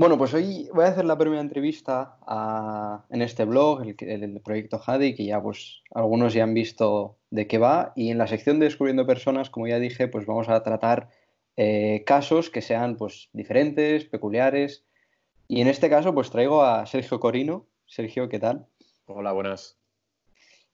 Bueno, pues hoy voy a hacer la primera entrevista en este blog, el, proyecto Jadi, que ya pues algunos ya han visto de qué va. Y en la sección de Descubriendo Personas, como ya dije, pues vamos a tratar eh, casos que sean pues diferentes, peculiares. Y en este caso pues traigo a Sergio Corino. Sergio, ¿qué tal? Hola, buenas.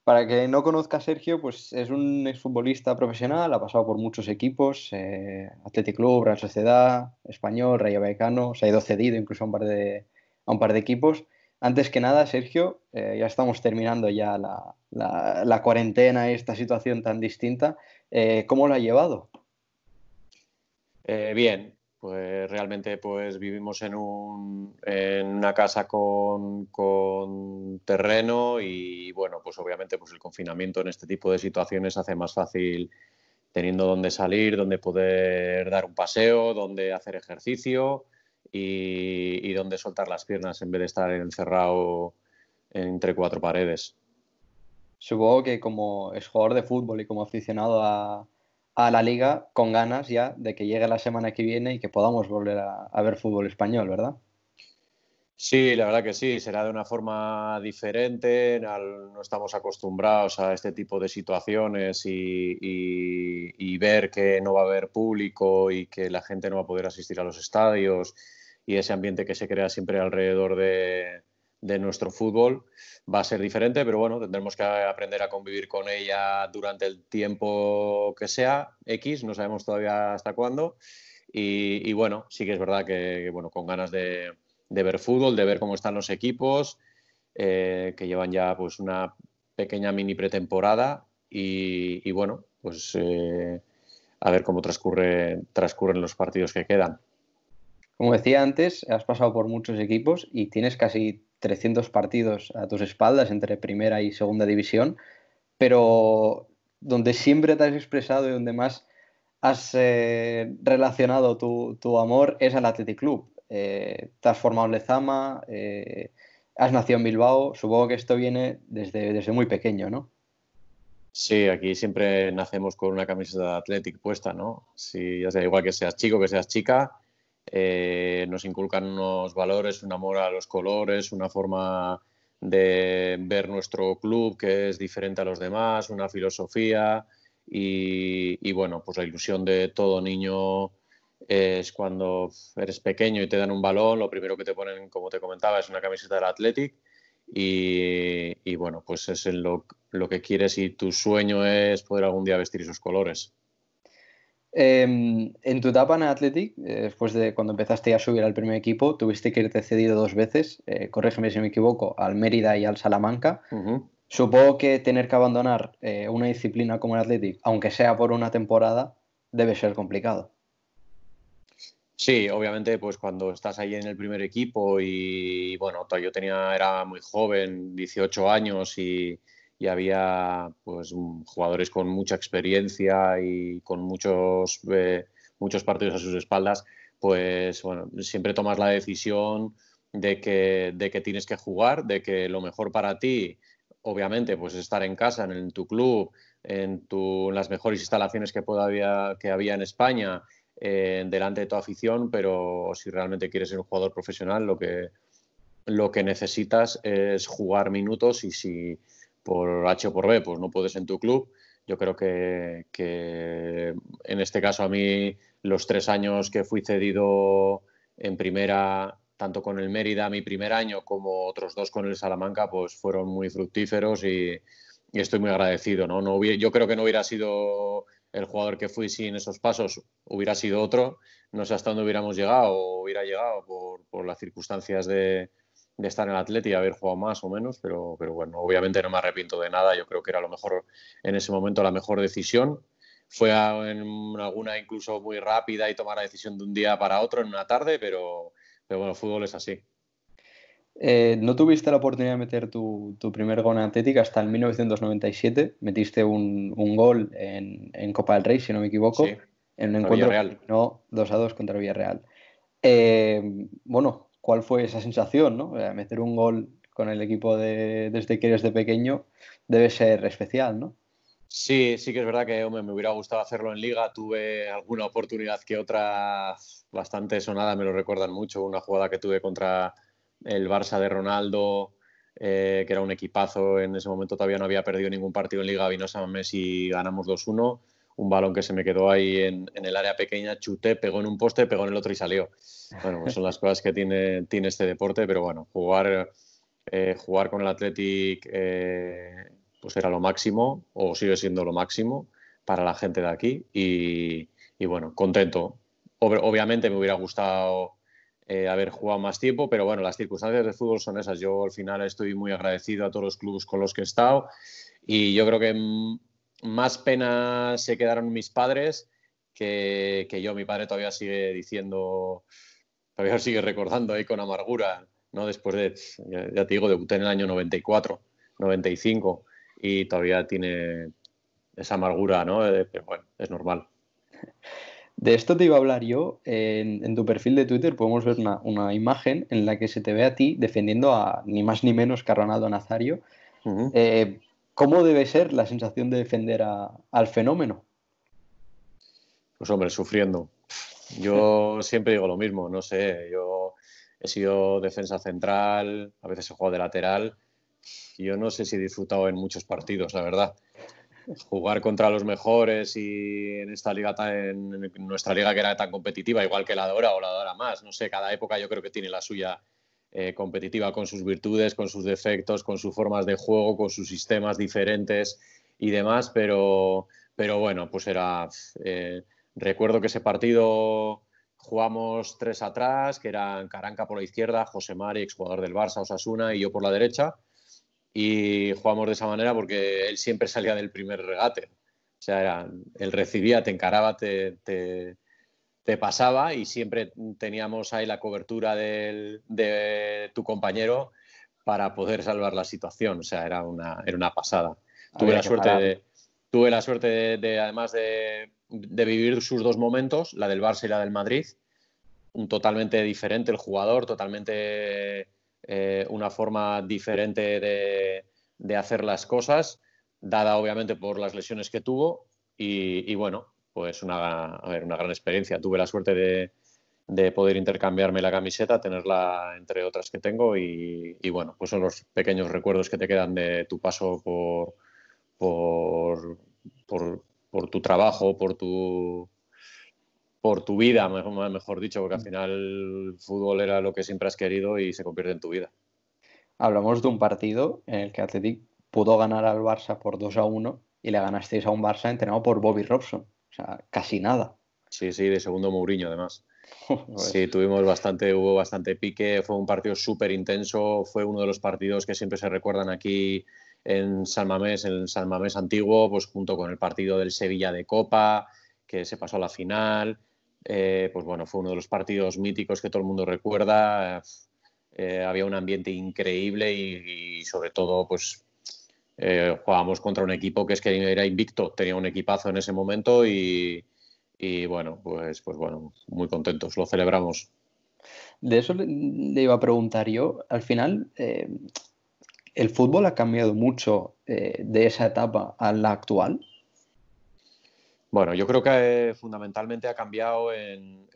Para que no conozca a Sergio, pues es un exfutbolista profesional, ha pasado por muchos equipos, eh, Atlético, Club, Real Sociedad, Español, Rayo Vallecano, se ha ido cedido incluso a un par de, a un par de equipos. Antes que nada, Sergio, eh, ya estamos terminando ya la, la, cuarentena y esta situación tan distinta. Eh, ¿Cómo lo ha llevado? bien, pues realmente pues vivimos en, un, una casa con, terreno y bueno, pues obviamente pues el confinamiento en este tipo de situaciones hace más fácil teniendo dónde salir, dónde poder dar un paseo, dónde hacer ejercicio y, y dónde soltar las piernas en vez de estar encerrado entre cuatro paredes. Supongo que como es jugador de fútbol y como aficionado a, a la liga con ganas ya de que llegue la semana que viene y que podamos volver a, ver fútbol español, ¿verdad? Sí, la verdad que sí, será de una forma diferente, no estamos acostumbrados a este tipo de situaciones y, ver que no va a haber público y que la gente no va a poder asistir a los estadios y ese ambiente que se crea siempre alrededor de, de nuestro fútbol va a ser diferente, pero bueno, tendremos que aprender a convivir con ella durante el tiempo que sea, X, no sabemos todavía hasta cuándo. Y, bueno, sí que es verdad que, bueno, con ganas de, de, ver fútbol, de ver cómo están los equipos, eh, que llevan ya pues una pequeña mini pretemporada y, bueno, pues eh, a ver cómo transcurre, transcurren los partidos que quedan. Como decía antes, has pasado por muchos equipos y tienes casi 300 partidos a tus espaldas entre primera y segunda división, pero donde siempre te has expresado y donde más has eh, relacionado tu, amor es al Athletic Club. Eh, te has formado en Lezama, eh, has nacido en Bilbao, supongo que esto viene desde, desde muy pequeño, ¿no? Sí, aquí siempre nacemos con una camiseta de Athletic puesta, ¿no? Si ya sea igual que seas chico, que seas chica, eh, nos inculcan unos valores, un amor a los colores, una forma de ver nuestro club que es diferente a los demás, una filosofía y, bueno, pues la ilusión de todo niño es cuando eres pequeño y te dan un balón, lo primero que te ponen, como te comentaba, es una camiseta del Athletic y, bueno, pues es lo que quieres y tu sueño es poder algún día vestir esos colores. Em, en tu etapa en Athletic, eh, después de cuando empezaste a subir al primer equipo, tuviste que irte cedido dos veces, eh, corrígeme si me equivoco, al Mérida y al Salamanca. Supongo que tener que abandonar eh, una disciplina como el Athletic, aunque sea por una temporada, debe ser complicado. Sí, obviamente, pues cuando estás ahí en el primer equipo y, bueno, yo tenía, era muy joven, 18 años y, y había pues, mm, jugadores con mucha experiencia y con muchos, eh, muchos partidos a sus espaldas, pues bueno, siempre tomas la decisión de que, de que tienes que jugar, de que lo mejor para ti, obviamente, pues es estar en casa, en, tu club, en, tu, las mejores instalaciones que, podía, que había en España, eh, delante de tu afición, pero si realmente quieres ser un jugador profesional, lo que, lo que necesitas es jugar minutos y si por H o por B, pues no puedes en tu club. Yo creo que, en este caso a mí los tres años que fui cedido en primera, tanto con el Mérida mi primer año como otros dos con el Salamanca, pues fueron muy fructíferos y, estoy muy agradecido. ¿no? No yo creo que no hubiera sido el jugador que fui sin esos pasos, hubiera sido otro. No sé hasta dónde hubiéramos llegado o hubiera llegado por las circunstancias de, de estar en el Atleti y haber jugado más o menos, pero, pero bueno, obviamente no me arrepiento de nada. Yo creo que era lo mejor en ese momento la mejor decisión. Fue en alguna incluso muy rápida y tomar la decisión de un día para otro en una tarde, pero, pero bueno, el fútbol es así. Eh, no tuviste la oportunidad de meter tu, tu primer gol en Atlética hasta el 1997. Metiste un, un gol en, en, Copa del Rey, si no me equivoco, en un encuentro no 2 a 2 contra Villarreal. Eh, bueno, cuál fue esa sensación, ¿no? Eh, meter un gol con el equipo de, desde que eres de pequeño debe ser especial, ¿no? Sí, sí que es verdad que me hubiera gustado hacerlo en liga. Tuve alguna oportunidad que otra bastante sonada, me lo recuerdan mucho. Una jugada que tuve contra el Barça de Ronaldo, eh, que era un equipazo. En ese momento todavía no había perdido ningún partido en liga. Vino San Messi y ganamos 2-1 un balón que se me quedó ahí en, el área pequeña, chuté, pegó en un poste, pegó en el otro y salió. Bueno, pues son las cosas que tiene, tiene este deporte, pero bueno, jugar, eh, jugar con el Athletic eh, pues era lo máximo, o sigue siendo lo máximo para la gente de aquí, y, bueno, contento. obviamente me hubiera gustado eh, haber jugado más tiempo, pero bueno, las circunstancias de fútbol son esas. Yo al final estoy muy agradecido a todos los clubes con los que he estado y yo creo que mm, más pena se quedaron mis padres que, yo. Mi padre todavía sigue diciendo, todavía sigue recordando ahí con amargura, ¿no? Después de, ya, te digo, debuté en el año 94, 95 y todavía tiene esa amargura, ¿no? Pero bueno, es normal. De esto te iba a hablar yo. En, tu perfil de Twitter podemos ver una, imagen en la que se te ve a ti defendiendo a ni más ni menos que a Ronaldo Nazario. ¿Cómo debe ser la sensación de defender al fenómeno? Pues hombre, sufriendo. Yo siempre digo lo mismo, no sé, yo he sido defensa central, a veces he jugado de lateral, y yo no sé si he disfrutado en muchos partidos, la verdad. Jugar contra los mejores y en esta liga en nuestra liga que era tan competitiva, igual que la de o la de ahora más, no sé, cada época yo creo que tiene la suya eh, competitiva con sus virtudes, con sus defectos, con sus formas de juego, con sus sistemas diferentes y demás, pero, pero bueno, pues era... Eh, recuerdo que ese partido jugamos tres atrás, que eran Caranca por la izquierda, José Mari, exjugador del Barça, Osasuna, y yo por la derecha. Y jugamos de esa manera porque él siempre salía del primer regate. O sea, él recibía, te encaraba, te, te pasaba y siempre teníamos ahí la cobertura de tu compañero para poder salvar la situación. O sea, era una, era una pasada. Tuve la, suerte de, tuve la, suerte de, además de, vivir sus dos momentos, la del Barça y la del Madrid. Un totalmente diferente el jugador, totalmente eh, una forma diferente de, hacer las cosas, dada obviamente por las lesiones que tuvo. y, bueno, pues una, una gran experiencia. Tuve la suerte de, poder intercambiarme la camiseta, tenerla entre otras que tengo y, bueno, pues son los pequeños recuerdos que te quedan de tu paso por, por, tu trabajo, por tu, por tu vida, mejor, dicho, porque al mm. final el fútbol era lo que siempre has querido y se convierte en tu vida. Hablamos de un partido en el que Athletic pudo ganar al Barça por 2 a 1 y le ganasteis a un Barça entrenado por Bobby Robson casi nada. Sí, sí, de segundo Mourinho además. sí, tuvimos bastante, hubo bastante pique, fue un partido súper intenso, fue uno de los partidos que siempre se recuerdan aquí en San Mamés, en San Mamés antiguo, pues junto con el partido del Sevilla de Copa, que se pasó a la final, eh, pues bueno, fue uno de los partidos míticos que todo el mundo recuerda, eh, había un ambiente increíble y, y sobre todo pues eh, jugábamos contra un equipo que es que era invicto, tenía un equipazo en ese momento y, bueno, pues, pues bueno, muy contentos, lo celebramos. De eso le iba a preguntar yo. Al final, eh, ¿el fútbol ha cambiado mucho eh, de esa etapa a la actual? Bueno, yo creo que fundamentalmente ha cambiado en,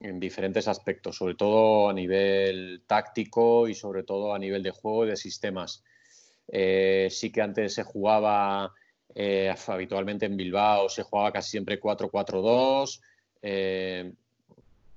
en, diferentes aspectos, sobre todo a nivel táctico y sobre todo a nivel de juego y de sistemas. Eh, sí que antes se jugaba eh, habitualmente en Bilbao, se jugaba casi siempre 4-4-2 eh,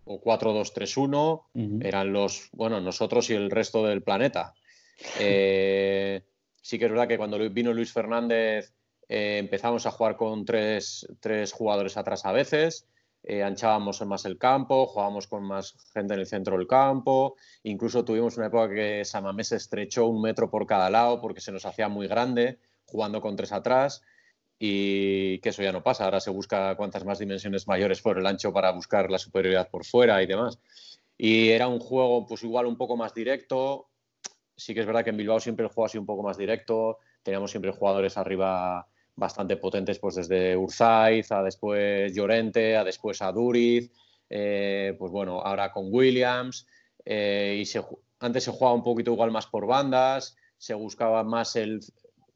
o 4-2-3-1. Eran los, bueno, nosotros y el resto del planeta. sí que es verdad que cuando vino Luis Fernández empezamos a jugar con tres, tres jugadores atrás a veces. Eh, anchábamos más el campo, jugábamos con más gente en el centro del campo, incluso tuvimos una época que Samamé se estrechó un metro por cada lado porque se nos hacía muy grande jugando con tres atrás y que eso ya no pasa, ahora se busca cuantas más dimensiones mayores por el ancho para buscar la superioridad por fuera y demás. Y era un juego pues igual un poco más directo, sí que es verdad que en Bilbao siempre el juego ha sido un poco más directo, teníamos siempre jugadores arriba bastante potentes pues desde Urzaiz a después Llorente, a después a Duriz, eh, pues bueno, ahora con Williams. Eh, y antes se jugaba un poquito igual más por bandas, se buscaba más el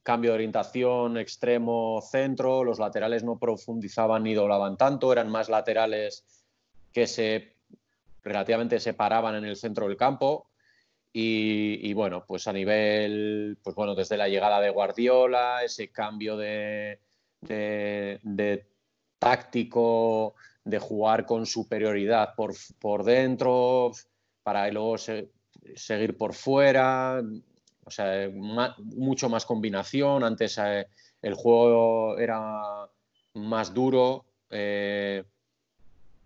cambio de orientación extremo-centro, los laterales no profundizaban ni doblaban tanto, eran más laterales que se relativamente se paraban en el centro del campo. Y, bueno, pues a nivel, pues bueno, desde la llegada de Guardiola, ese cambio de, táctico, de jugar con superioridad por, dentro, para luego seguir por fuera, o sea, mucho más combinación. Antes eh, el juego era más duro. Eh,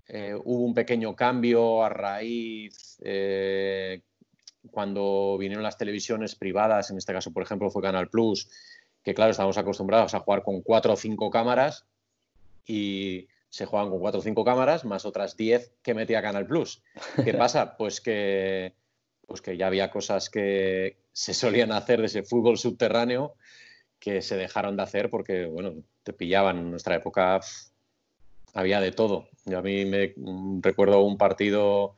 eh, hubo un pequeño cambio a raíz cuando vinieron las televisiones privadas, en este caso, por ejemplo, fue Canal Plus, que claro, estábamos acostumbrados a jugar con cuatro o cinco cámaras y se juegan con cuatro o cinco cámaras más otras diez que metía Canal Plus. ¿Qué pasa? Pues que, pues que ya había cosas que se solían hacer de ese fútbol subterráneo que se dejaron de hacer porque, bueno, te pillaban. En nuestra época había de todo. Yo a mí me recuerdo un partido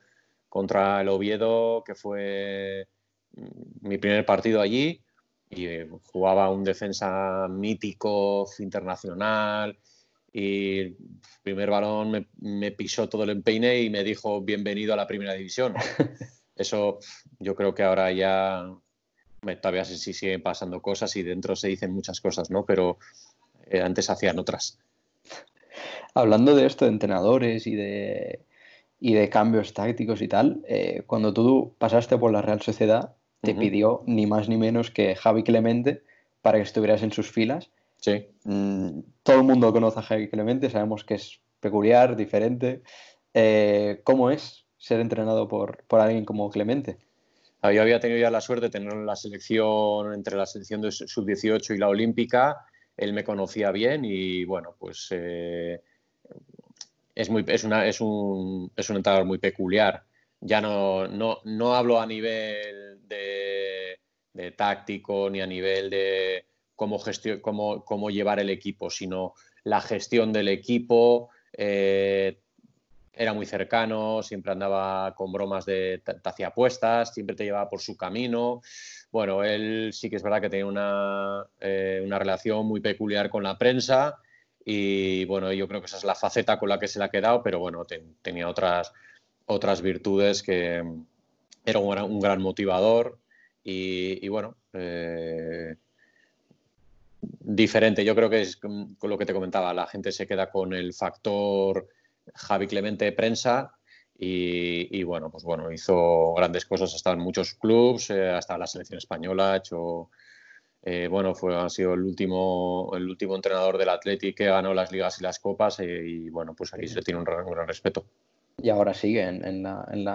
contra el Oviedo, que fue mm, mi primer partido allí, y eh, jugaba un defensa mítico, internacional, y el primer balón me, pisó todo el empeine y me dijo bienvenido a la primera división. Eso yo creo que ahora ya todavía si siguen pasando cosas y dentro se dicen muchas cosas, ¿no? Pero eh, antes hacían otras. Hablando de esto, de entrenadores y de y de cambios tácticos y tal, eh, cuando tú pasaste por la Real Sociedad, te pidió ni más ni menos que Javi Clemente para que estuvieras en sus filas. Sí. Mm, todo el mundo conoce a Javi Clemente, sabemos que es peculiar, diferente. Eh, ¿Cómo es ser entrenado por, alguien como Clemente? Ah, yo había tenido ya la suerte de tener la selección, entre la selección de sub-18 y la olímpica. Él me conocía bien y, bueno, pues eh, es, muy, un, es entrenador muy peculiar. Ya no, no, hablo a nivel de, táctico ni a nivel de cómo, cómo, llevar el equipo, sino la gestión del equipo. Eh, era muy cercano, siempre andaba con bromas de te hacía apuestas, siempre te llevaba por su camino. Bueno, él sí que es verdad que tenía una, eh, una relación muy peculiar con la prensa y bueno, yo creo que esa es la faceta con la que se le ha quedado, pero bueno, tenía otras, otras virtudes que mm, era un, gran motivador y, bueno, eh, diferente. Yo creo que es mm, con lo que te comentaba, la gente se queda con el factor Javi Clemente de prensa y, bueno, pues bueno, hizo grandes cosas hasta en muchos clubes, eh, hasta la selección española, ha hecho eh, bueno, fue, ha sido el último, el último entrenador del Athletic que ganó las ligas y las copas eh, y bueno, pues aquí se tiene un gran, respeto. Y ahora sigue en, la, en,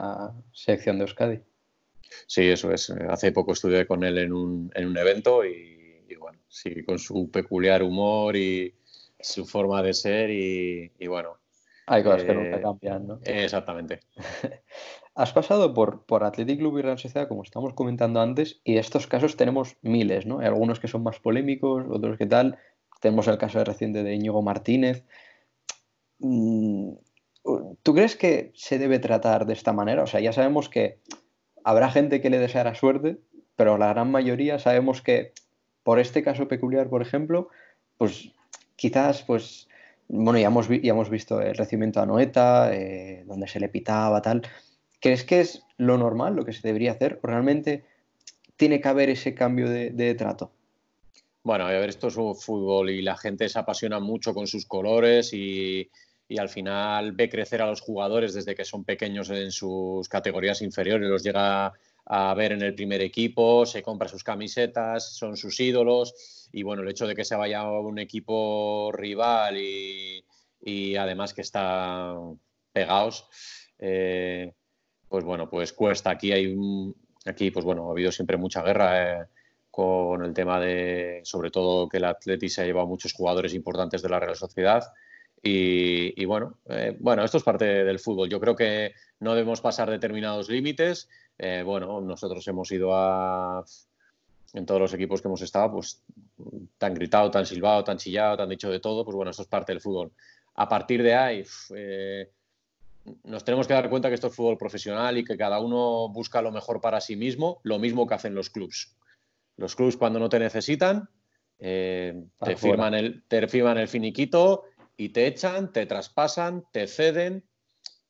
sección de Euskadi. Sí, eso es. Hace poco estudié con él en un, evento y, bueno, sí, con su peculiar humor y su forma de ser y, bueno. Hay cosas que nunca eh, cambian, ¿no? Exactamente. Has pasado por, por Athletic Club y Real Sociedad, como estamos comentando antes, y estos casos tenemos miles, ¿no? algunos que son más polémicos, otros que tal. Tenemos el caso reciente de Íñigo Martínez. Mm, ¿Tú crees que se debe tratar de esta manera? O sea, ya sabemos que habrá gente que le deseará suerte, pero la gran mayoría sabemos que por este caso peculiar, por ejemplo, pues quizás, pues, bueno, ya hemos, ya hemos visto el recibimiento a Noeta, eh, donde se le pitaba, tal ¿Crees que es lo normal, lo que se debería hacer? ¿O realmente tiene que haber ese cambio de, trato? Bueno, a ver, esto es un fútbol y la gente se apasiona mucho con sus colores y, al final ve crecer a los jugadores desde que son pequeños en sus categorías inferiores, los llega a ver en el primer equipo, se compra sus camisetas, son sus ídolos y bueno, el hecho de que se vaya a un equipo rival y, además que está pegados, eh, pues bueno, pues cuesta. Aquí hay aquí, pues bueno, ha habido siempre mucha guerra eh, con el tema de, sobre todo que el Atleti se ha llevado muchos jugadores importantes de la Real Sociedad. Y, bueno, eh, bueno, esto es parte del fútbol. Yo creo que no debemos pasar determinados límites. Eh, bueno, nosotros hemos ido a en todos los equipos que hemos estado, pues tan gritado, tan silbado, tan chillado, han dicho de todo, pues bueno, esto es parte del fútbol. A partir de ahí, nos tenemos que dar cuenta que esto es fútbol profesional y que cada uno busca lo mejor para sí mismo, lo mismo que hacen los clubs Los clubs cuando no te necesitan, eh, te, firman el, te firman el finiquito y te echan, te traspasan, te ceden.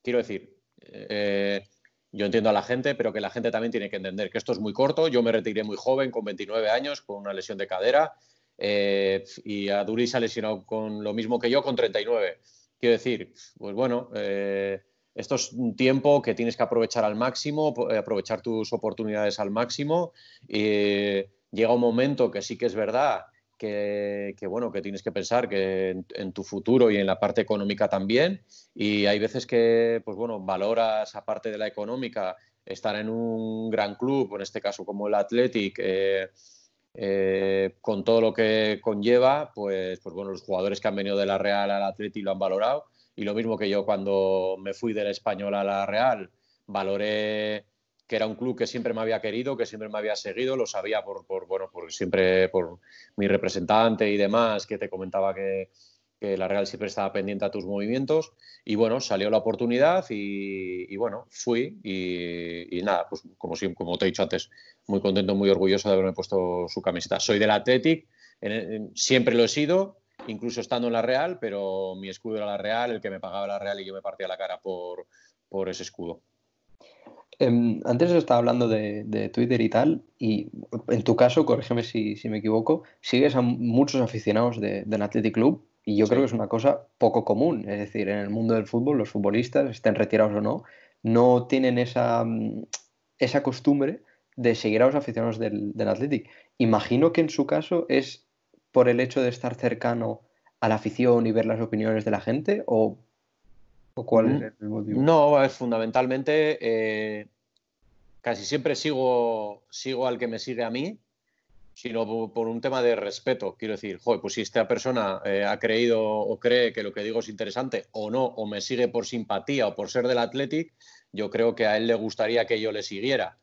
Quiero decir, eh, yo entiendo a la gente, pero que la gente también tiene que entender que esto es muy corto. Yo me retiré muy joven, con 29 años, con una lesión de cadera. Eh, y a Duri ha lesionado con lo mismo que yo, con 39. Quiero decir, pues bueno, eh, esto es un tiempo que tienes que aprovechar al máximo, eh, aprovechar tus oportunidades al máximo. Y llega un momento que sí que es verdad que, que, bueno, que tienes que pensar que en, tu futuro y en la parte económica también. Y hay veces que, pues bueno, valoras aparte de la económica estar en un gran club, en este caso como el Athletic, eh, eh, con todo lo que conlleva, pues, pues bueno, los jugadores que han venido de la Real al Atleti lo han valorado. Y lo mismo que yo cuando me fui del Español a la Real, valoré que era un club que siempre me había querido, que siempre me había seguido, lo sabía por, por bueno, por siempre por mi representante y demás, que te comentaba que, que la Real siempre estaba pendiente a tus movimientos. Y bueno, salió la oportunidad y, bueno, fui y, nada, pues como, como te he dicho antes, muy contento, muy orgulloso de haberme puesto su camiseta. Soy del Athletic, siempre lo he sido, incluso estando en la Real, pero mi escudo era la Real, el que me pagaba la Real y yo me partía la cara por, ese escudo. Em, antes estaba hablando de, Twitter y tal, y en tu caso, corrígeme si, me equivoco, sigues a muchos aficionados del Athletic Club y yo creo que es una cosa poco común. Es decir, en el mundo del fútbol, los futbolistas, estén retirados o no, no tienen mm, esa, costumbre de seguir a los aficionados del, del Athletic. Imagino que en su caso es por el hecho de estar cercano a la afición y ver las opiniones de la gente o, cuál es mm, el motivo? No, es fundamentalmente eh, casi siempre sigo, sigo al que me sigue a mí sino por, un tema de respeto. Quiero decir, joder, pues si esta persona eh, ha creído o cree que lo que digo es interesante o no, o me sigue por simpatía o por ser del Athletic, yo creo que a él le gustaría que yo le siguiera.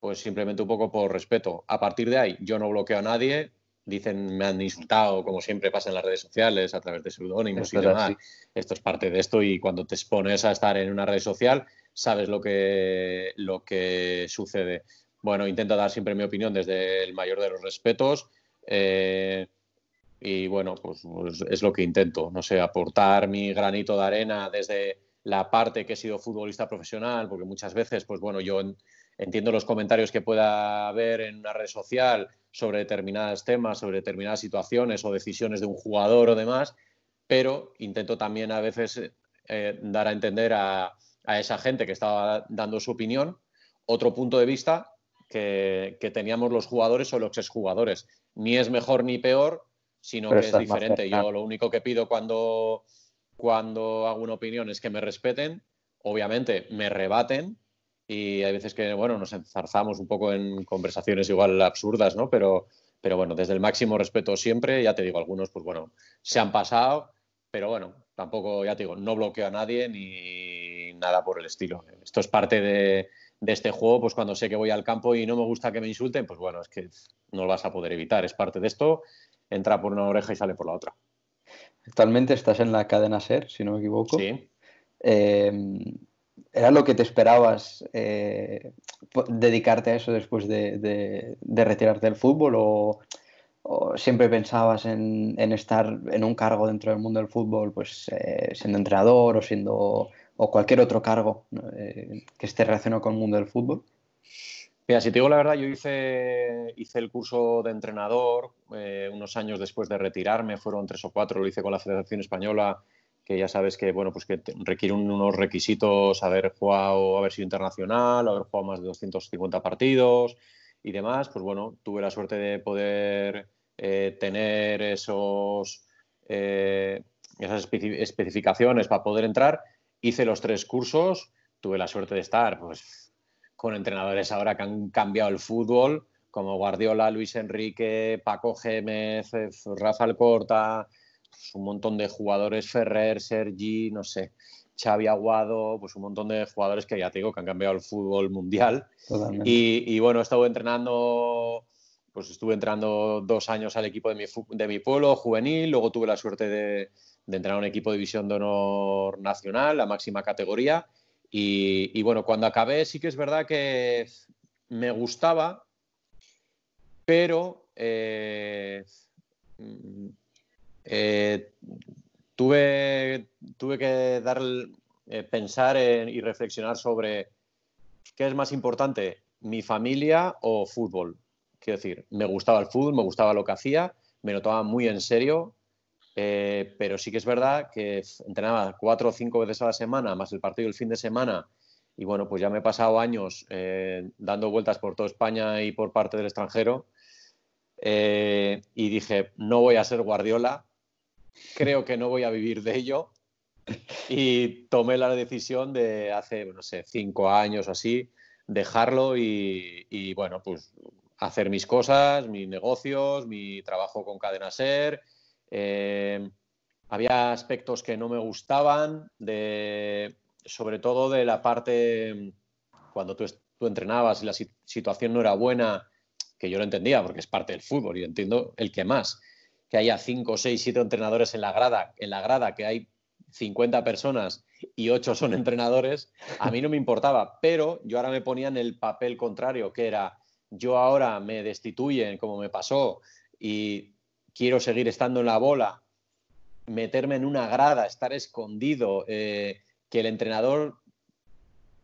Pues simplemente un poco por respeto. A partir de ahí, yo no bloqueo a nadie. Dicen, me han insultado, como siempre pasa en las redes sociales, a través de pseudónimos y demás. Esto es parte de esto y cuando te expones a estar en una red social, sabes lo que, lo que sucede bueno, intento dar siempre mi opinión desde el mayor de los respetos. Eh, y bueno, pues, pues, es lo que intento, no sé, aportar mi granito de arena desde la parte que he sido futbolista profesional, porque muchas veces, pues bueno, yo entiendo los comentarios que pueda haber en una red social sobre determinados temas, sobre determinadas situaciones o decisiones de un jugador o demás, pero intento también a veces eh, dar a entender a esa gente que estaba dando su opinión otro punto de vista que, teníamos los jugadores o los exjugadores. Ni es mejor ni peor, sino que es diferente. Yo lo único que pido cuando, cuando hago una opinión es que me respeten, obviamente me rebaten y hay veces que, bueno, nos enzarzamos un poco en conversaciones igual absurdas, ¿no? Pero, pero bueno, desde el máximo respeto siempre, ya te digo, algunos, pues bueno, se han pasado, pero bueno, tampoco, ya te digo, no bloqueo a nadie ni nada por el estilo. Esto es parte de, de este juego, pues cuando sé que voy al campo y no me gusta que me insulten, pues bueno, es que no lo vas a poder evitar, es parte de esto, entra por una oreja y sale por la otra. Actualmente estás en la cadena SER, si no me equivoco. Sí. Em, ¿Era lo que te esperabas eh, dedicarte a eso después de, retirarte del fútbol o, siempre pensabas en, estar en un cargo dentro del mundo del fútbol, pues eh, siendo entrenador o siendo o cualquier otro cargo eh, que esté relacionado con el mundo del fútbol? Mira, si te digo la verdad, yo hice, hice el curso de entrenador eh, unos años después de retirarme, fueron tres o cuatro, lo hice con la Federación Española, que ya sabes que, bueno, pues que requiere unos requisitos haber jugado, haber sido internacional, haber jugado más de 250 partidos y demás. Pues bueno, tuve la suerte de poder eh, tener esos, esas especificaciones para poder entrar Hice los tres cursos, tuve la suerte de estar pues, con entrenadores ahora que han cambiado el fútbol, como Guardiola, Luis Enrique, Paco Gémez, eh, Rafa Alcorta, pues, un montón de jugadores, Ferrer, Sergi, no sé, Xavi Aguado, pues un montón de jugadores que ya te digo que han cambiado el fútbol mundial. Y, bueno, entrenando, pues estuve entrenando dos años al equipo de mi pueblo, juvenil, luego tuve la suerte de, de entrenar a un equipo de división de honor nacional, la máxima categoría. Y, bueno, cuando acabé sí que es verdad que me gustaba, pero eh, mm, eh, tuve, tuve que dar, eh, pensar y reflexionar sobre qué es más importante, mi familia o fútbol. Quiero decir, me gustaba el fútbol, me gustaba lo que hacía, me lo tomaba muy en serio, eh, pero sí que es verdad que entrenaba cuatro o cinco veces a la semana, más el partido el fin de semana. Y bueno, pues ya me he pasado años eh, dando vueltas por toda España y por parte del extranjero. Eh, y dije, no voy a ser Guardiola, creo que no voy a vivir de ello. Y tomé la decisión de hace, no sé, cinco años o así, dejarlo y, y bueno, pues hacer mis cosas, mis negocios, mi trabajo con Cadena Ser, eh, había aspectos que no me gustaban, de, sobre todo de la parte cuando tú, entrenabas y la situación no era buena, que yo lo entendía porque es parte del fútbol y entiendo el que más, que haya 5, 6, 7 entrenadores en la grada, en la grada que hay 50 personas y ocho son entrenadores, a mí no me importaba, pero yo ahora me ponía en el papel contrario, que era yo ahora me destituyen como me pasó y quiero seguir estando en la bola, meterme en una grada, estar escondido, eh, que el entrenador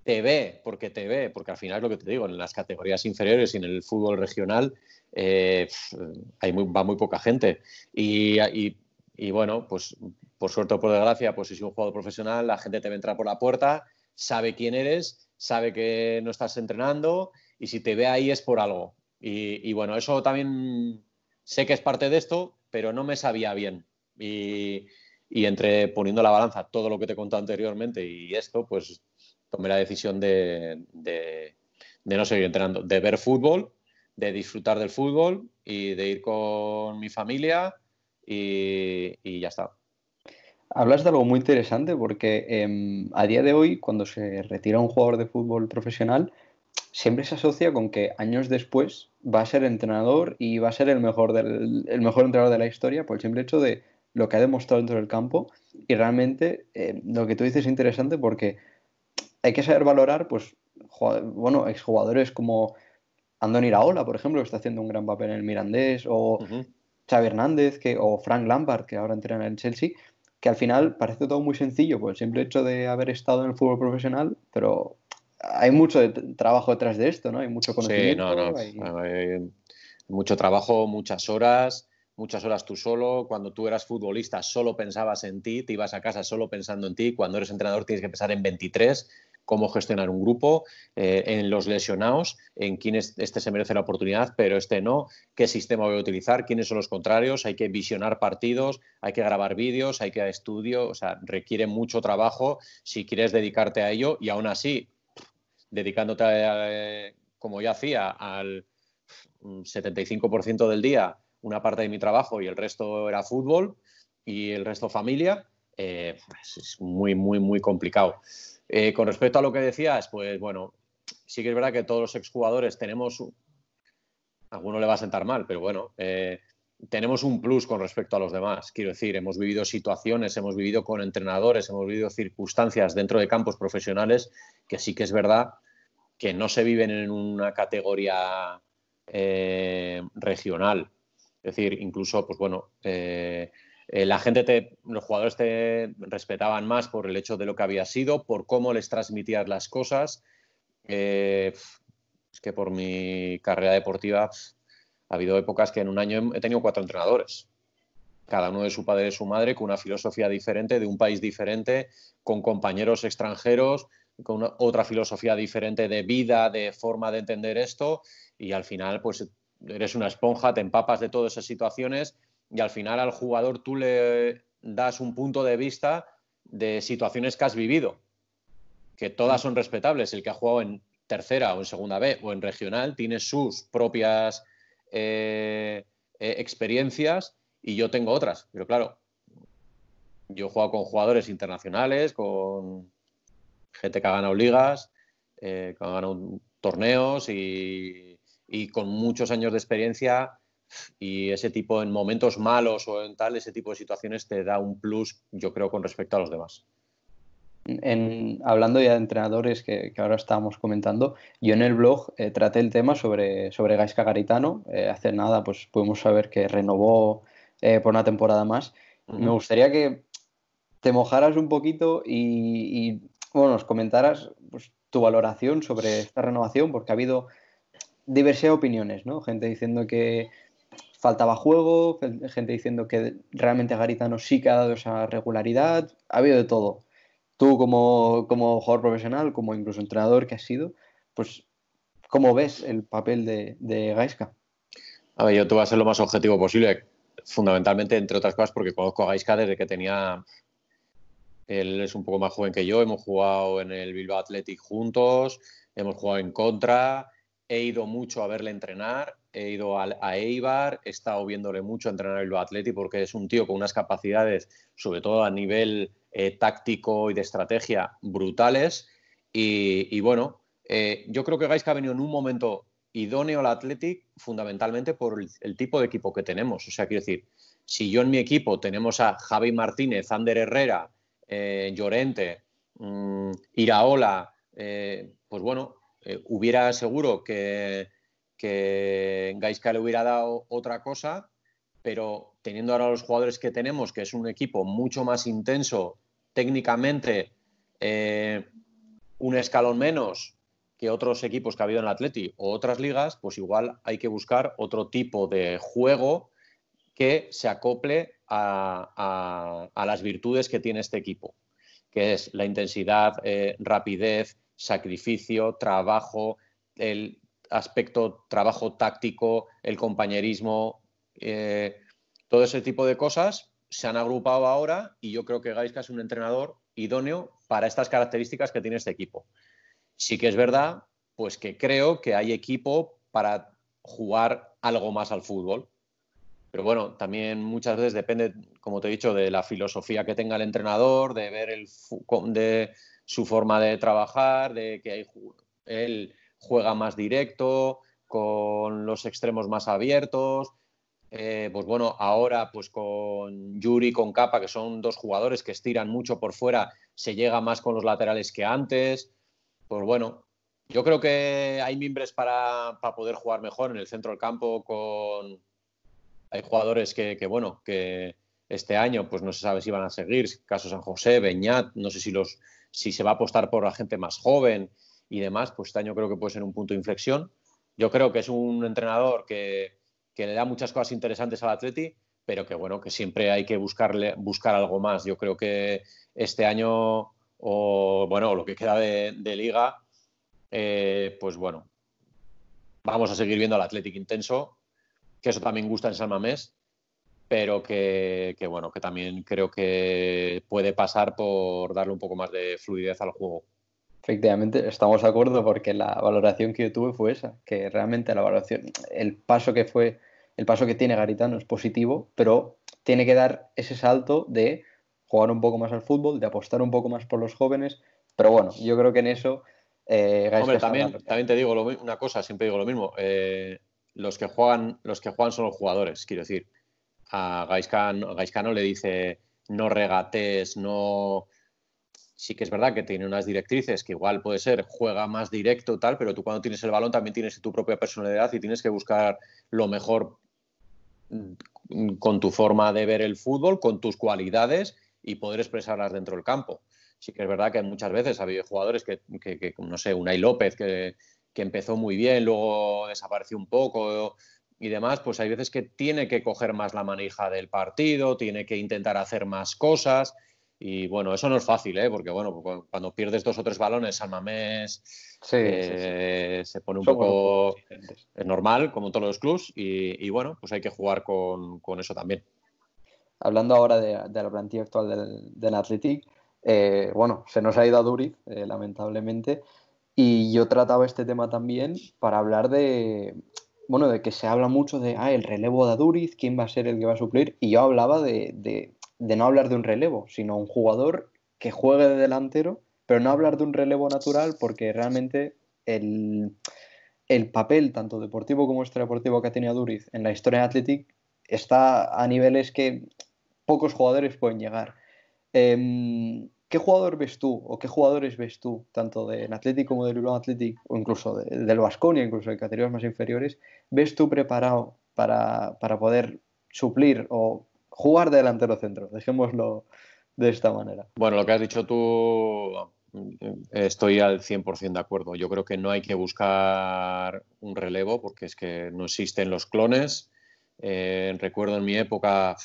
te ve, porque te ve, porque al final es lo que te digo, en las categorías inferiores y en el fútbol regional eh, hay va muy poca gente. Y, bueno, pues por suerte o por desgracia, pues si es un jugador profesional, la gente te ve entrar por la puerta, sabe quién eres, sabe que no estás entrenando y si te ve ahí es por algo. y bueno, eso también sé que es parte de esto, pero no me sabía bien. Y, entre poniendo la balanza todo lo que te conté anteriormente y esto, pues tomé la decisión de, no seguir entrenando, de ver fútbol, de disfrutar del fútbol y de ir con mi familia y, ya está. Hablas de algo muy interesante porque em, a día de hoy, cuando se retira un jugador de fútbol profesional, siempre se asocia con que años después va a ser entrenador y va a ser el mejor, del, el mejor entrenador de la historia por el simple hecho de lo que ha demostrado dentro del campo. Y realmente eh, lo que tú dices es interesante porque hay que saber valorar, pues, bueno, exjugadores como Andoni Iraola, por ejemplo, que está haciendo un gran papel en el Mirandés, o Xavi Hernández, que, o Frank Lampard, que ahora entrena en el Chelsea, que al final parece todo muy sencillo por el simple hecho de haber estado en el fútbol profesional, pero hay mucho trabajo detrás de esto, ¿no? Hay mucho conocimiento. Sí, mucho trabajo, muchas horas, muchas horas tú solo. Cuando tú eras futbolista solo pensabas en ti, te ibas a casa solo pensando en ti. Cuando eres entrenador tienes que pensar en 23 cómo gestionar un grupo, eh, en los lesionados, en quién este se merece la oportunidad, pero este no, qué sistema voy a utilizar, quiénes son los contrarios, hay que visionar partidos, hay que grabar vídeos, hay que estudio, o sea, requiere mucho trabajo si quieres dedicarte a ello y aún así dedicándote, eh, como yo hacía, al 75% del día, una parte de mi trabajo y el resto era fútbol y el resto familia, eh, pues es muy, muy, muy complicado. Eh, con respecto a lo que decías, pues bueno, sí que es verdad que todos los exjugadores tenemos, alguno le va a sentar mal, pero bueno, tenemos un plus con respecto a los demás. Quiero decir, hemos vivido situaciones, hemos vivido con entrenadores, hemos vivido circunstancias dentro de campos profesionales que sí que es verdad que no se viven en una categoría eh, regional. Es decir, incluso, pues bueno, eh, eh, la gente, te, los jugadores te respetaban más por el hecho de lo que había sido, por cómo les transmitías las cosas. es que por mi carrera deportiva ha habido épocas que en un año he tenido cuatro entrenadores, cada uno de su padre y su madre, con una filosofía diferente, de un país diferente, con compañeros extranjeros, con otra filosofía diferente de vida, de forma de entender esto, y al final, pues eres una esponja, te empapas de todas esas situaciones, y al final al jugador tú le das un punto de vista de situaciones que has vivido, que todas son respetables. El que ha jugado en tercera o en segunda B o en regional tiene sus propias eh, eh, experiencias y yo tengo otras. Pero claro, yo he jugado con jugadores internacionales, con gente que ha ganado ligas, eh, que ha ganado torneos y, y, con muchos años de experiencia. Y ese tipo, en momentos malos o en tal, ese tipo de situaciones te da un plus, yo creo, con respecto a los demás hablando ya de entrenadores que, ahora estábamos comentando, yo en el blog eh, traté el tema sobre, sobre Gaisca Garitano. hacer eh, hace nada, pues pudimos saber que renovó eh, por una temporada más. Me gustaría que te mojaras un poquito y, bueno, nos comentaras pues, tu valoración sobre esta renovación, porque ha habido diversas opiniones, ¿no? Gente diciendo que faltaba juego, gente diciendo que realmente Garitano sí que ha dado esa regularidad, ha habido de todo. Tú como, jugador profesional, como incluso entrenador que has sido, pues ¿cómo ves el papel de, de Gaiska? A ver, yo te voy a ser lo más objetivo posible, fundamentalmente, entre otras cosas, porque conozco a Gaiska desde que tenía... Él es un poco más joven que yo, hemos jugado en el Bilbao Athletic juntos, hemos jugado en contra, he ido mucho a verle entrenar, he ido a, a Eibar, he estado viéndole mucho entrenar el Bilbao Athletic porque es un tío con unas capacidades, sobre todo a nivel eh, táctico y de estrategia brutales. Y, bueno, eh, yo creo que Gaisca ha venido en un momento idóneo al Athletic, fundamentalmente por el, tipo de equipo que tenemos. O sea, quiero decir, si yo en mi equipo tenemos a Javi Martínez, Ander Herrera, eh, Llorente, mm, Iraola, pues bueno, hubiera seguro que, que Gaisca le hubiera dado otra cosa pero teniendo ahora los jugadores que tenemos, que es un equipo mucho más intenso técnicamente, eh, un escalón menos que otros equipos que ha habido en el Atleti o otras ligas, pues igual hay que buscar otro tipo de juego que se acople a, las virtudes que tiene este equipo, que es la intensidad, eh, rapidez, sacrificio, trabajo, el aspecto trabajo táctico, el compañerismo, eh, todo ese tipo de cosas se han agrupado ahora y yo creo que Gaisca es un entrenador idóneo para estas características que tiene este equipo. Sí que es verdad, pues que creo que hay equipo para jugar algo más al fútbol. Pero bueno, también muchas veces depende, como te he dicho, de la filosofía que tenga el entrenador, de ver de su forma de trabajar, de que él juega más directo, con los extremos más abiertos, eh, pues bueno, ahora pues con Yuri, con Capa, que son dos jugadores que estiran mucho por fuera, se llega más con los laterales que antes. Pues bueno, yo creo que hay mimbres para, poder jugar mejor en el centro del campo con... Hay jugadores que, que, bueno, que este año pues no se sabe si van a seguir, caso San José, Beñat, no sé si, los, si se va a apostar por la gente más joven y demás, pues este año creo que puede ser un punto de inflexión. Yo creo que es un entrenador que que le da muchas cosas interesantes al Atleti, pero que bueno, que siempre hay que buscarle, buscar algo más. Yo creo que este año, o bueno, lo que queda de, liga, eh, pues bueno, vamos a seguir viendo al Athletic intenso, que eso también gusta en San Mamés, pero que bueno, que también creo que puede pasar por darle un poco más de fluidez al juego. Efectivamente, estamos de acuerdo porque la valoración que yo tuve fue esa, que realmente la valoración, el paso que fue, el paso que tiene Garitano es positivo, pero tiene que dar ese salto de jugar un poco más al fútbol, de apostar un poco más por los jóvenes, pero bueno, yo creo que en eso... Eh, Hombre, también, también, te digo una cosa, siempre digo lo mismo, eh, los, que juegan, los que juegan son los jugadores, quiero decir, a Gaiscano, Gaiscano le dice no regates, no sí que es verdad que tiene unas directrices que igual puede ser juega más directo tal, pero tú cuando tienes el balón también tienes tu propia personalidad y tienes que buscar lo mejor mm, mm, con tu forma de ver el fútbol, con tus cualidades y poder expresarlas dentro del campo. Sí que es verdad que muchas veces ha habido jugadores que, que, no sé, Unai López, que, que empezó muy bien, luego desapareció un poco y demás, pues hay veces que tiene que coger más la manija del partido, tiene que intentar hacer más cosas y bueno, eso no es fácil, ¿eh? porque bueno, cuando pierdes dos o tres balones, al Mamés sí, eh, se pone un poco es normal, como todos los clubs, y, bueno, pues hay que jugar con, eso también. Hablando ahora de, la plantilla actual del, Athletic, eh, bueno, se nos ha ido a Duriz, eh, lamentablemente, y yo trataba este tema también para hablar de, bueno, de que se habla mucho de, ah, el relevo de Aduriz, quién va a ser el que va a suplir, y yo hablaba de de no hablar de un relevo, sino un jugador que juegue de delantero, pero no hablar de un relevo natural porque realmente el, papel tanto deportivo como extradeportivo que ha tenido Duriz en la historia de Athletic está a niveles que pocos jugadores pueden llegar. Em, ¿Qué jugador ves tú o qué jugadores ves tú, tanto del Athletic como del Bilbao Athletic o incluso de, del Vasconia, incluso de categorías más inferiores, ves tú preparado para poder suplir o jugar delantero centro, dejémoslo de esta manera. Bueno, lo que has dicho tú estoy al 100% de acuerdo. Yo creo que no hay que buscar un relevo porque es que no existen los clones. Eh, recuerdo en mi época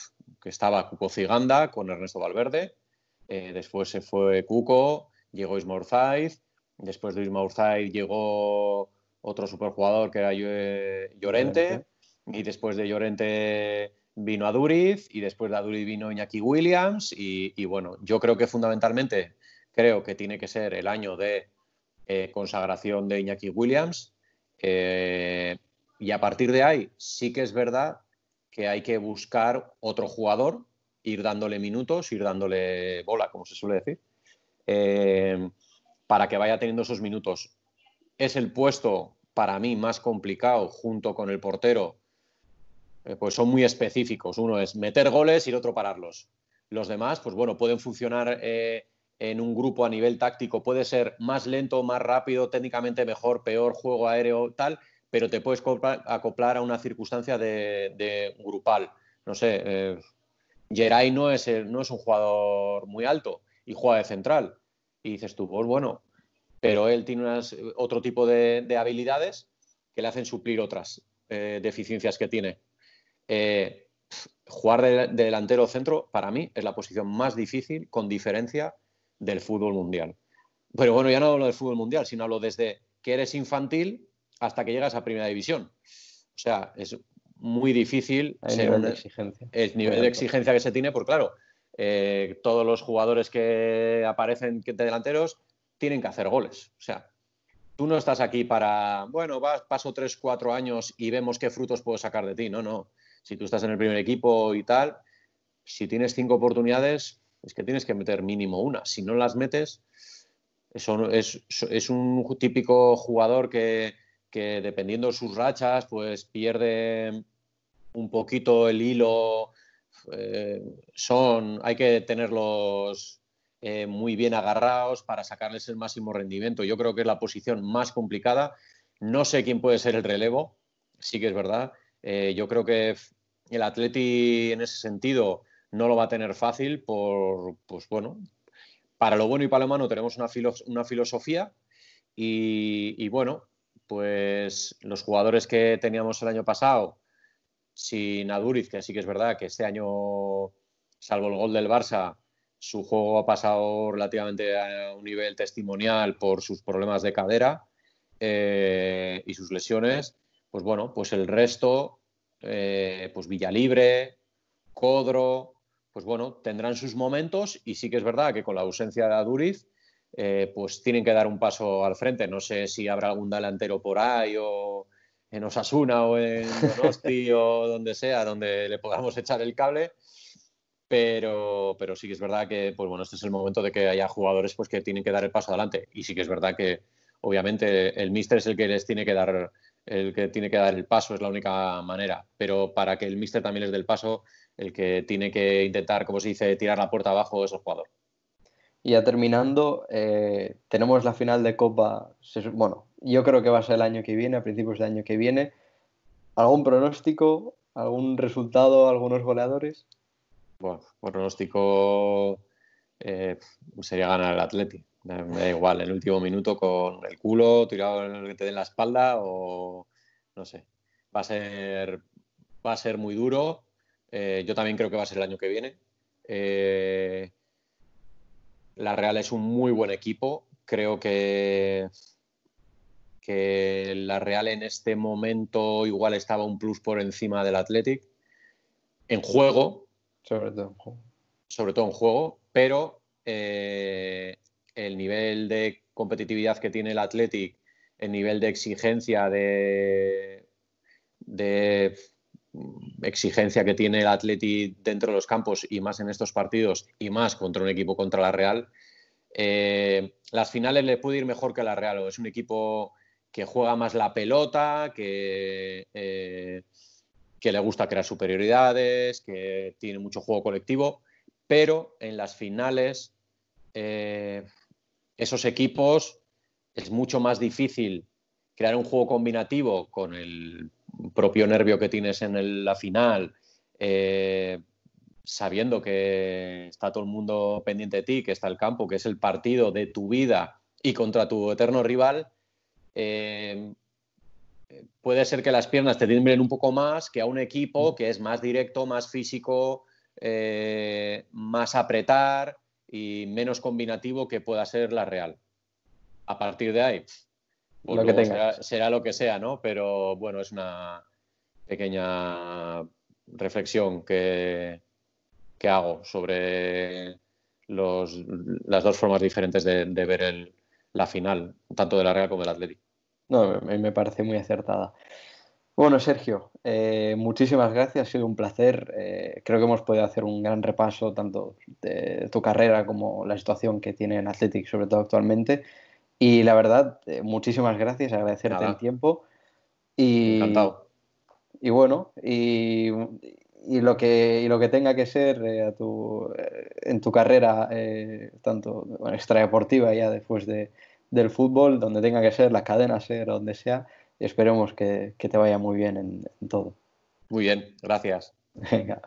que estaba Cuco Ciganda con Ernesto Valverde, eh, después se fue Cuco, llegó Ismaur después de Ismaur Urzaiz llegó otro superjugador que era Llorente, y después de Llorente vino a Duriz y después de Duriz vino Iñaki Williams y, bueno, yo creo que fundamentalmente creo que tiene que ser el año de eh, consagración de Iñaki Williams eh, y a partir de ahí sí que es verdad que hay que buscar otro jugador, ir dándole minutos, ir dándole bola, como se suele decir, eh, para que vaya teniendo esos minutos. Es el puesto para mí más complicado junto con el portero eh, pues son muy específicos. Uno es meter goles y el otro pararlos. Los demás, pues bueno, pueden funcionar eh, en un grupo a nivel táctico, puede ser más lento, más rápido, técnicamente mejor, peor, juego aéreo, tal, pero te puedes acoplar a una circunstancia de, grupal. No sé, eh, Geray no es, un jugador muy alto y juega de central. Y dices tú, pues bueno, pero él tiene otro tipo de, habilidades que le hacen suplir otras eh, deficiencias que tiene. Eh, jugar de, delantero centro, para mí, es la posición más difícil, con diferencia, del fútbol mundial. Pero bueno, ya no hablo del fútbol mundial, sino hablo desde que eres infantil hasta que llegas a primera división. O sea, es muy difícil el nivel, de, exigencia. nivel de exigencia que se tiene, porque claro, eh, todos los jugadores que aparecen de delanteros tienen que hacer goles. O sea, tú no estás aquí para, bueno, vas, paso 3, 4 años y vemos qué frutos puedo sacar de ti. No, no si tú estás en el primer equipo y tal, si tienes cinco oportunidades, es que tienes que meter mínimo una. Si no las metes, eso es, un típico jugador que, dependiendo de sus rachas, pues pierde un poquito el hilo. Eh, son, hay que tenerlos eh, muy bien agarrados para sacarles el máximo rendimiento. Yo creo que es la posición más complicada. No sé quién puede ser el relevo, sí que es verdad. Eh, yo creo que el Atleti en ese sentido no lo va a tener fácil por, pues bueno, para lo bueno y para lo malo tenemos una, una filosofía y, bueno, pues los jugadores que teníamos el año pasado, sin Aduriz, que sí que es verdad que este año, salvo el gol del Barça, su juego ha pasado relativamente a un nivel testimonial por sus problemas de cadera eh, y sus lesiones, pues bueno, pues el resto eh, pues Villalibre, Codro, pues bueno, tendrán sus momentos y sí que es verdad que con la ausencia de Aduriz, eh, pues tienen que dar un paso al frente. No sé si habrá algún delantero por ahí o en Osasuna o en Donosti o donde sea, donde le podamos echar el cable. Pero, sí que es verdad que pues bueno, este es el momento de que haya jugadores pues, que tienen que dar el paso adelante. Y sí que es verdad que obviamente el míster es el que les tiene que dar el que tiene que dar el paso, es la única manera. Pero para que el míster también es dé el paso, el que tiene que intentar, como se dice, tirar la puerta abajo es el jugador. Y ya terminando, eh, tenemos la final de Copa, bueno, yo creo que va a ser el año que viene, a principios del año que viene. ¿Algún pronóstico? ¿Algún resultado? ¿Algunos goleadores? Bueno, pronóstico eh, sería ganar el Atleti da igual, el último minuto con el culo tirado en la espalda o no sé. Va a ser, va a ser muy duro. Eh, yo también creo que va a ser el año que viene. Eh, la Real es un muy buen equipo. Creo que, que la Real en este momento igual estaba un plus por encima del Athletic. En juego. Sobre todo en juego. Sobre todo en juego, pero eh, el nivel de competitividad que tiene el Athletic, el nivel de exigencia de, exigencia que tiene el Athletic dentro de los campos y más en estos partidos y más contra un equipo contra la Real, eh, las finales le puede ir mejor que la Real. es un equipo que juega más la pelota, que, eh, le gusta crear superioridades, que tiene mucho juego colectivo, pero en las finales eh, esos equipos es mucho más difícil crear un juego combinativo con el propio nervio que tienes en la final, eh, sabiendo que está todo el mundo pendiente de ti, que está el campo, que es el partido de tu vida y contra tu eterno rival, eh, puede ser que las piernas te tiemblen un poco más que a un equipo que es más directo, más físico, eh, más apretar y menos combinativo que pueda ser la Real. A partir de ahí, pues será, lo que sea, ¿no? Pero bueno, es una pequeña reflexión que, hago sobre las dos formas diferentes de, ver el, la final, tanto de la Real como del Atlético. No, me parece muy acertada. Bueno, Sergio, eh, muchísimas gracias, ha sido un placer. Eh, creo que hemos podido hacer un gran repaso tanto de tu carrera como la situación que tiene en Athletic, sobre todo actualmente. Y la verdad, eh, muchísimas gracias, agradecerte el tiempo. Y, Encantado. Y bueno, y, lo, que, lo que tenga que ser en tu carrera, tanto extra deportiva ya después del fútbol, donde tenga que ser, la cadena ser, donde sea esperemos que, te vaya muy bien en, en todo. Muy bien, gracias. Venga.